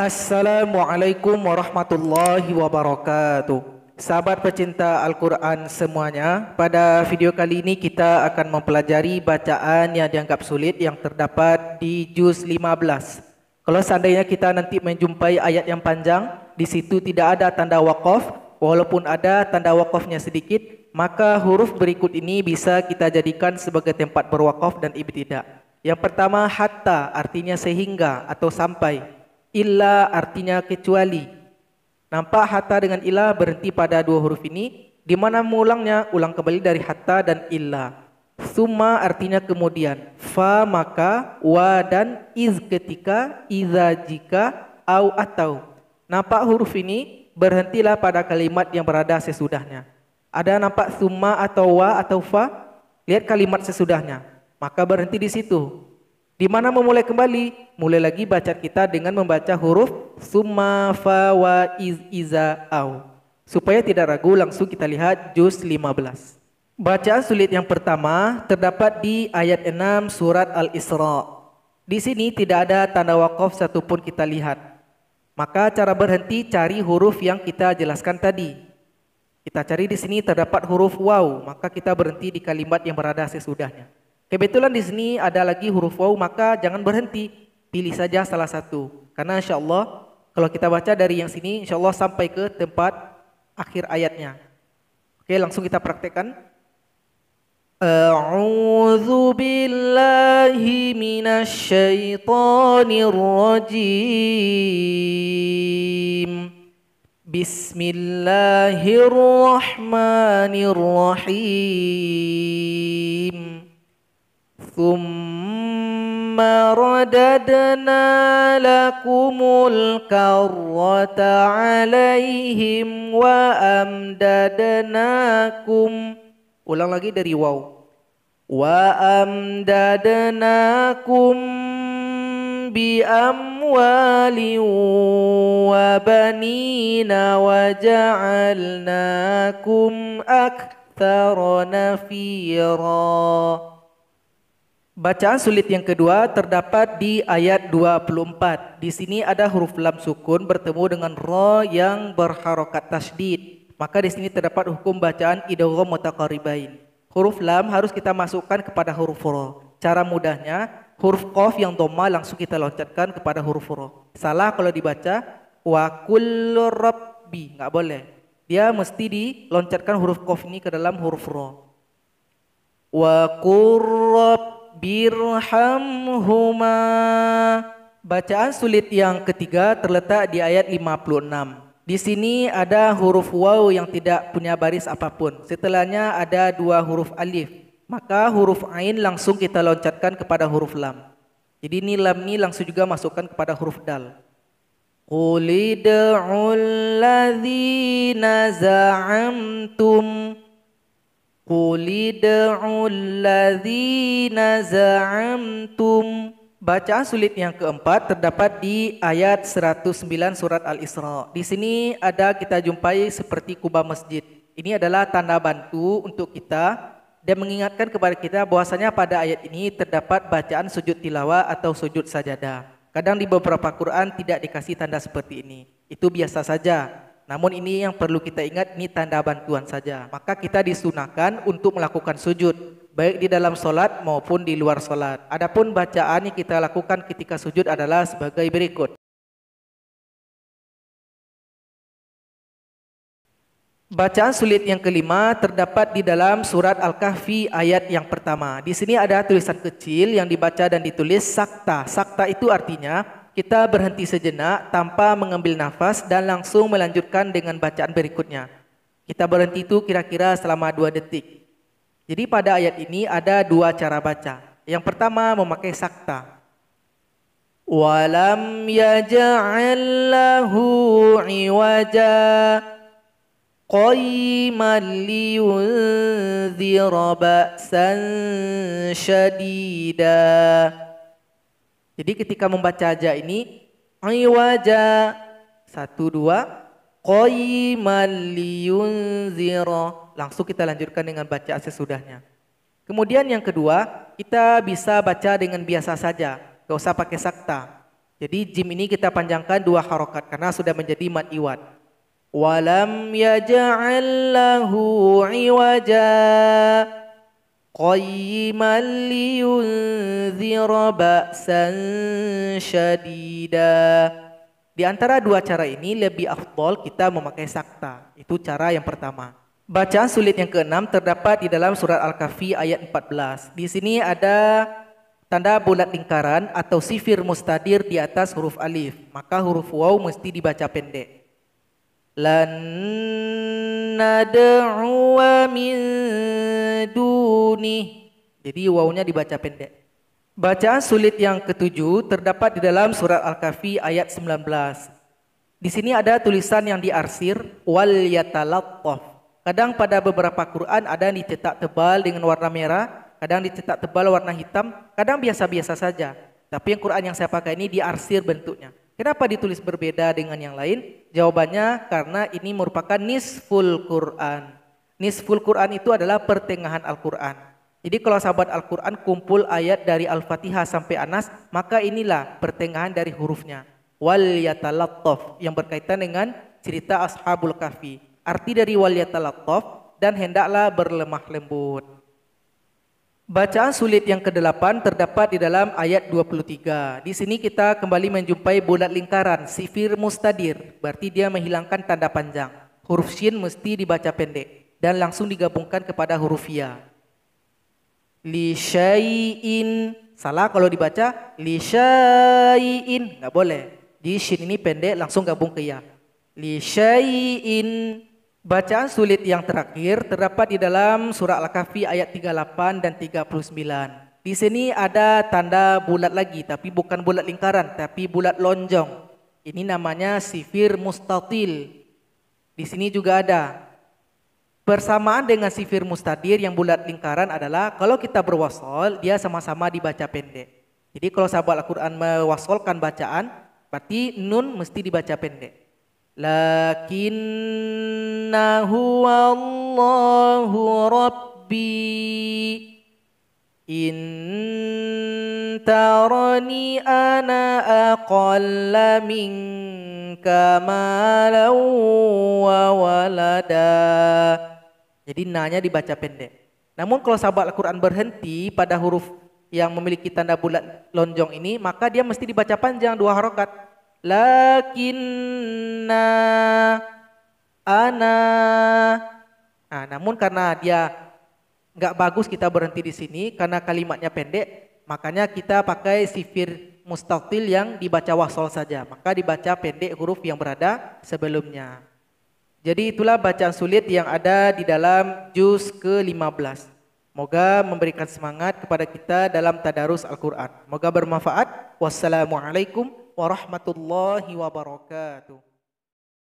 Assalamualaikum warahmatullahi wabarakatuh. Sahabat pecinta Al-Quran semuanya, pada video kali ini kita akan mempelajari bacaan yang dianggap sulit yang terdapat di juz 15. Kalau seandainya kita nanti menjumpai ayat yang panjang, di situ tidak ada tanda wakaf, walaupun ada tanda wakafnya sedikit, maka huruf berikut ini bisa kita jadikan sebagai tempat berwakaf dan ibtidak. Yang pertama, hatta artinya sehingga atau sampai. Illa artinya kecuali. Nampak hatta dengan illa berhenti pada dua huruf ini, di mana mulangnya ulang kembali dari hatta dan illa. Suma artinya kemudian. Fa maka, wa dan iz ketika, iza jika, au atau. Nampak huruf ini berhentilah pada kalimat yang berada sesudahnya. Ada nampak suma atau wa atau fa? Lihat kalimat sesudahnya. Maka berhenti di situ. Di mana memulai kembali? Mulai lagi baca kita dengan membaca huruf summa fa wa iz iza au. Supaya tidak ragu langsung kita lihat juz 15. Bacaan sulit yang pertama terdapat di ayat 6 surat Al-Isra. Di sini tidak ada tanda wakaf satupun kita lihat. Maka cara berhenti cari huruf yang kita jelaskan tadi. Kita cari di sini terdapat huruf waw, maka kita berhenti di kalimat yang berada sesudahnya. Kebetulan di sini ada lagi huruf waw, maka jangan berhenti. Pilih saja salah satu. Karena insya Allah, kalau kita baca dari yang sini, insya Allah sampai ke tempat akhir ayatnya. Oke, langsung kita praktekkan. A'udzu billahi minasy rajim. Bismillahirrahmanirrahim. ثم رددنا لكم الكرة عليهم وأمددناكم ulang lagi dari wow wa amdadnakum Bacaan sulit yang kedua terdapat di ayat 24. Di sini ada huruf lam sukun bertemu dengan ro yang berharokat tasdid. Maka di sini terdapat hukum bacaan idogho mutaqaribain. Huruf lam harus kita masukkan kepada huruf ro. Cara mudahnya, huruf qaf yang doma langsung kita loncatkan kepada huruf ro. Salah kalau dibaca wa kullu rabbi, enggak boleh. Dia mesti diloncatkan huruf qaf ini ke dalam huruf ro. Wa qurrab birhamhuma. Bacaan sulit yang ketiga terletak di ayat 56. Di sini ada huruf waw yang tidak punya baris apapun. Setelahnya ada dua huruf alif. Maka huruf ain langsung kita loncatkan kepada huruf lam. Jadi ini lam ini langsung juga masukkan kepada huruf dal. Qulid'ul ladzina za'amtum Qul ladhina za'amtum Bacaan sulit yang keempat terdapat di ayat 109 surat Al-Isra. Di sini ada kita jumpai seperti kubah masjid. Ini adalah tanda bantu untuk kita dan mengingatkan kepada kita bahwasanya pada ayat ini terdapat bacaan sujud tilawah atau sujud sajadah. Kadang di beberapa Quran tidak dikasih tanda seperti ini. Itu biasa saja. Namun ini yang perlu kita ingat, ini tanda bantuan saja. Maka kita disunahkan untuk melakukan sujud, baik di dalam solat maupun di luar solat. Adapun bacaan yang kita lakukan ketika sujud adalah sebagai berikut. Bacaan sulit yang kelima terdapat di dalam surat Al-Kahfi ayat yang pertama. Di sini ada tulisan kecil yang dibaca dan ditulis sakta. Sakta itu artinya kita berhenti sejenak tanpa mengambil nafas dan langsung melanjutkan dengan bacaan berikutnya. Kita berhenti itu kira-kira selama dua detik. Jadi pada ayat ini ada dua cara baca. Yang pertama memakai sakta. Walam yaj'al iwaja qayman liyunzira ba'san shadida. Jadi ketika membaca aja ini iwaja satu dua Qoyiman liyunzira. Langsung kita lanjutkan dengan baca sesudahnya. Kemudian yang kedua, kita bisa baca dengan biasa saja, gak usah pakai sakta. Jadi jim ini kita panjangkan dua harokat karena sudah menjadi mat iwat. Walam yaja'allahu iwaja قيما لينذر بأسا شديدا Di antara dua cara ini lebih afdol kita memakai sakta. Itu cara yang pertama. Bacaan sulit yang keenam terdapat di dalam surat Al-Kahfi ayat 14. Di sini ada tanda bulat lingkaran atau sifir mustadir di atas huruf alif. Maka huruf waw mesti dibaca pendek. Lan nad'uwa min duni. Jadi wawunya dibaca pendek. Bacaan sulit yang ketujuh terdapat di dalam surat Al-Kahfi ayat 19. Di sini ada tulisan yang diarsir wal yatalattaf. Kadang pada beberapa Quran ada yang dicetak tebal dengan warna merah, kadang dicetak tebal warna hitam, kadang biasa-biasa saja. Tapi yang Quran yang saya pakai ini diarsir bentuknya. Kenapa ditulis berbeda dengan yang lain? Jawabannya karena ini merupakan nisful Quran. Nisful Quran itu adalah pertengahan Al-Quran. Jadi kalau sahabat Al-Quran kumpul ayat dari Al-Fatihah sampai Anas, maka inilah pertengahan dari hurufnya. Wal yatalattaf yang berkaitan dengan cerita Ashabul Kahfi. Arti dari wal yatalattaf dan hendaklah berlemah lembut. Bacaan sulit yang ke-8 terdapat di dalam ayat 23. Di sini kita kembali menjumpai bulat lingkaran, sifir mustadir, berarti dia menghilangkan tanda panjang. Huruf shin mesti dibaca pendek dan langsung digabungkan kepada huruf ya. Li syai'in salah kalau dibaca li syai'in enggak boleh. Di sini ini pendek langsung gabung ke ya. Li syai'in Bacaan sulit yang terakhir terdapat di dalam surah Al-Kahfi ayat 38 dan 39. Di sini ada tanda bulat lagi, tapi bukan bulat lingkaran, tapi bulat lonjong. Ini namanya sifir mustatil. Di sini juga ada Bersamaan dengan sifir mustadir yang bulat lingkaran adalah kalau kita berwasol dia sama-sama dibaca pendek. Jadi kalau sahabat Al-Quran mewasolkan bacaan berarti nun mesti dibaca pendek. Lakinnahu Allahu Rabbi intarani ana aqalla minka malau wa waladah jadi nanya dibaca pendek. Namun kalau sahabat Al-Quran berhenti pada huruf yang memiliki tanda bulat lonjong ini, maka dia mesti dibaca panjang dua harokat. Lakinna ana. Nah, namun karena dia nggak bagus kita berhenti di sini karena kalimatnya pendek, makanya kita pakai sifir mustaqil yang dibaca wasol saja. Maka dibaca pendek huruf yang berada sebelumnya. Jadi itulah bacaan sulit yang ada di dalam juz ke-15. Moga memberikan semangat kepada kita dalam tadarus Al-Quran. Moga bermanfaat. Wassalamualaikum warahmatullahi wabarakatuh.